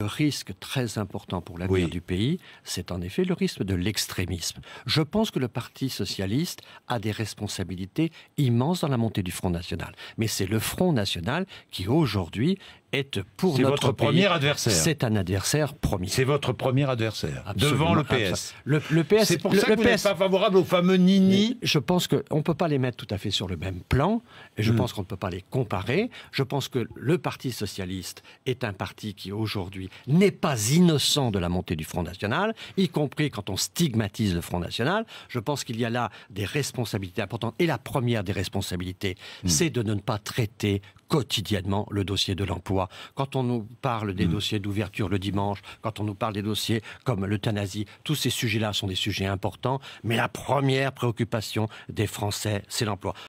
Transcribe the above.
Le risque très important pour l'avenir du pays, c'est en effet le risque de l'extrémisme. Je pense que le Parti socialiste a des responsabilités immenses dans la montée du Front national. Mais c'est le Front national qui aujourd'hui est pour notre votre premier adversaire. C'est un adversaire promis. C'est votre premier adversaire devant le PS. Le, PS. C'est pour ça que vous pas favorable au fameux Nini. Je pense qu'on ne peut pas les mettre tout à fait sur le même plan. Et je hmm. pense qu'on ne peut pas les comparer. Je pense que le Parti socialiste est un parti qui aujourd'hui n'est pas innocent de la montée du Front National, y compris quand on stigmatise le Front National. Je pense qu'il y a là des responsabilités importantes. Et la première des responsabilités, hmm. c'est de ne pas traiter quotidiennement le dossier de l'emploi. Quand on nous parle des hmm. dossiers d'ouverture le dimanche, quand on nous parle des dossiers comme l'euthanasie, tous ces sujets-là sont des sujets importants, mais la première préoccupation des Français, c'est l'emploi.